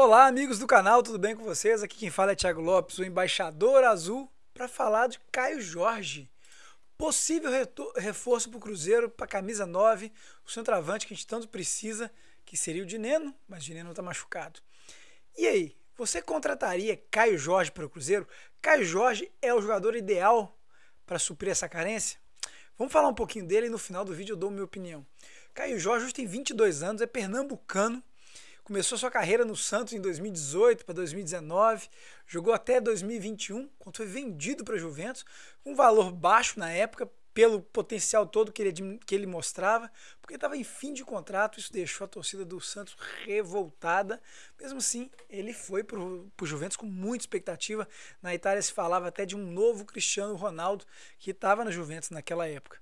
Olá, amigos do canal, tudo bem com vocês? Aqui quem fala é Thiago Lopes, o embaixador azul, para falar de Caio Jorge. Possível reforço para o Cruzeiro, para a camisa 9, o centroavante que a gente tanto precisa, que seria o Dineno, mas o Dineno está machucado. E aí, você contrataria Caio Jorge para o Cruzeiro? Caio Jorge é o jogador ideal para suprir essa carência? Vamos falar um pouquinho dele e no final do vídeo eu dou minha opinião. Caio Jorge tem 22 anos, é pernambucano, Começou sua carreira no Santos em 2018 para 2019, jogou até 2021, quando foi vendido para a Juventus, um valor baixo na época, pelo potencial todo que ele, que ele mostrava, porque estava em fim de contrato, isso deixou a torcida do Santos revoltada. Mesmo assim, ele foi para o Juventus com muita expectativa. Na Itália se falava até de um novo Cristiano Ronaldo que estava na Juventus naquela época.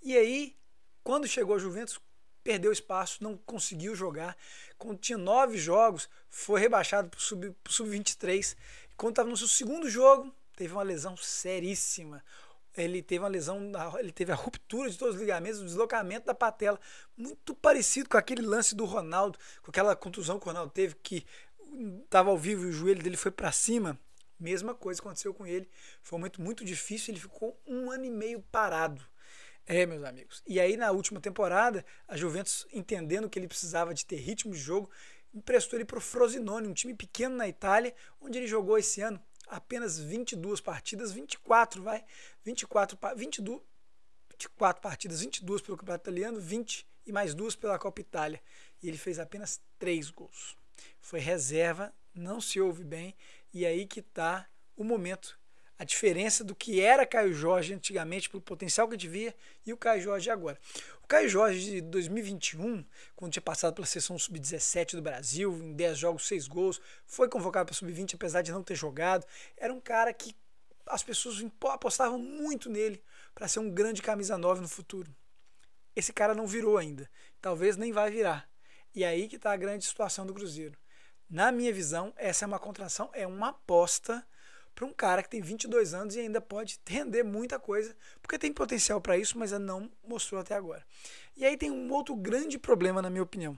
E aí, quando chegou a Juventus, perdeu espaço, não conseguiu jogar. Quando tinha nove jogos, foi rebaixado para o sub, 23 Quando estava no seu segundo jogo, teve uma lesão seríssima. Ele teve uma lesão, ele teve a ruptura de todos os ligamentos, o deslocamento da patela, muito parecido com aquele lance do Ronaldo, com aquela contusão que o Ronaldo teve, que estava ao vivo e o joelho dele foi para cima. Mesma coisa aconteceu com ele. Foi muito, muito difícil. Ele ficou um ano e meio parado. É, meus amigos. E aí, na última temporada, a Juventus, entendendo que ele precisava de ter ritmo de jogo, emprestou ele para o Frosinone, um time pequeno na Itália, onde ele jogou esse ano apenas 22 partidas, 24, vai, 24, 22, 24 partidas, 22 pelo Campeonato Italiano, 20 e mais duas pela Copa Itália. E ele fez apenas três gols. Foi reserva, não se ouve bem, e aí que está o momento a diferença do que era Caio Jorge antigamente, pelo potencial que devia, e o Caio Jorge agora. O Caio Jorge de 2021, quando tinha passado pela seleção sub-17 do Brasil, em 10 jogos, 6 gols, foi convocado para sub-20, apesar de não ter jogado, era um cara que as pessoas apostavam muito nele para ser um grande camisa 9 no futuro. Esse cara não virou ainda, talvez nem vai virar. E é aí que está a grande situação do Cruzeiro. Na minha visão, essa é uma contração é uma aposta para um cara que tem 22 anos e ainda pode render muita coisa, porque tem potencial para isso, mas não mostrou até agora. E aí tem um outro grande problema, na minha opinião.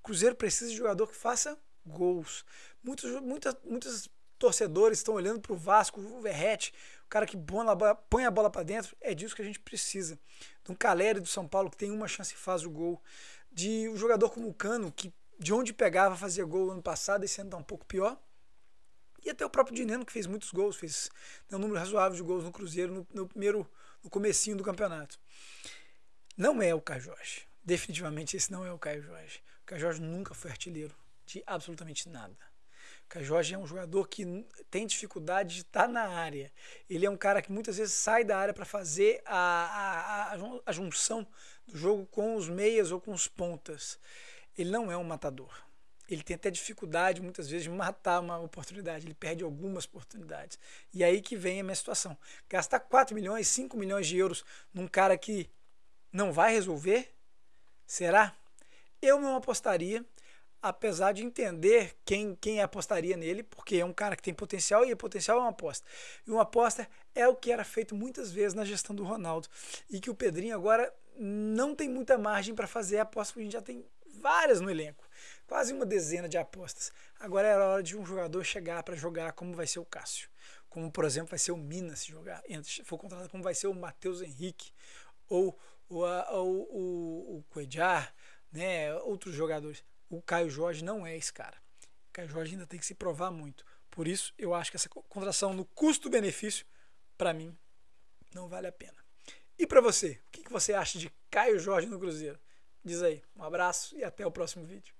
O Cruzeiro precisa de jogador que faça gols. Muitos, muitas, muitos torcedores estão olhando para o Vasco, o Verrete, o cara que põe a bola para dentro. É disso que a gente precisa. De um Caleri do São Paulo que tem uma chance e faz o gol. De um jogador como o Cano, que de onde pegava fazia gol ano passado, esse ano está um pouco pior e até o próprio Dineno, que fez muitos gols, fez né, um número razoável de gols no Cruzeiro no, no primeiro, no comecinho do campeonato. Não é o Caio Jorge. Definitivamente esse não é o Caio Jorge. O Caio Jorge nunca foi artilheiro de absolutamente nada. O Caio Jorge é um jogador que tem dificuldade de estar tá na área. Ele é um cara que muitas vezes sai da área para fazer a, a, a junção do jogo com os meias ou com os pontas. Ele não é um matador ele tem até dificuldade muitas vezes de matar uma oportunidade, ele perde algumas oportunidades. E aí que vem a minha situação. Gastar 4 milhões, 5 milhões de euros num cara que não vai resolver? Será? Eu não apostaria, apesar de entender quem, quem apostaria nele, porque é um cara que tem potencial e potencial é uma aposta. E uma aposta é o que era feito muitas vezes na gestão do Ronaldo e que o Pedrinho agora não tem muita margem para fazer a aposta que a gente já tem várias no elenco, quase uma dezena de apostas. Agora era hora de um jogador chegar para jogar, como vai ser o Cássio, como por exemplo vai ser o Minas se jogar, for contratado, como vai ser o Matheus Henrique ou, o o o o Coedjar, né, outros jogadores. O Caio Jorge não é esse cara. O Caio Jorge ainda tem que se provar muito. Por isso, eu acho que essa contração no custo-benefício, para mim, não vale a pena. E para você, o que você acha de Caio Jorge no Cruzeiro? Diz aí. Um abraço e até o próximo vídeo.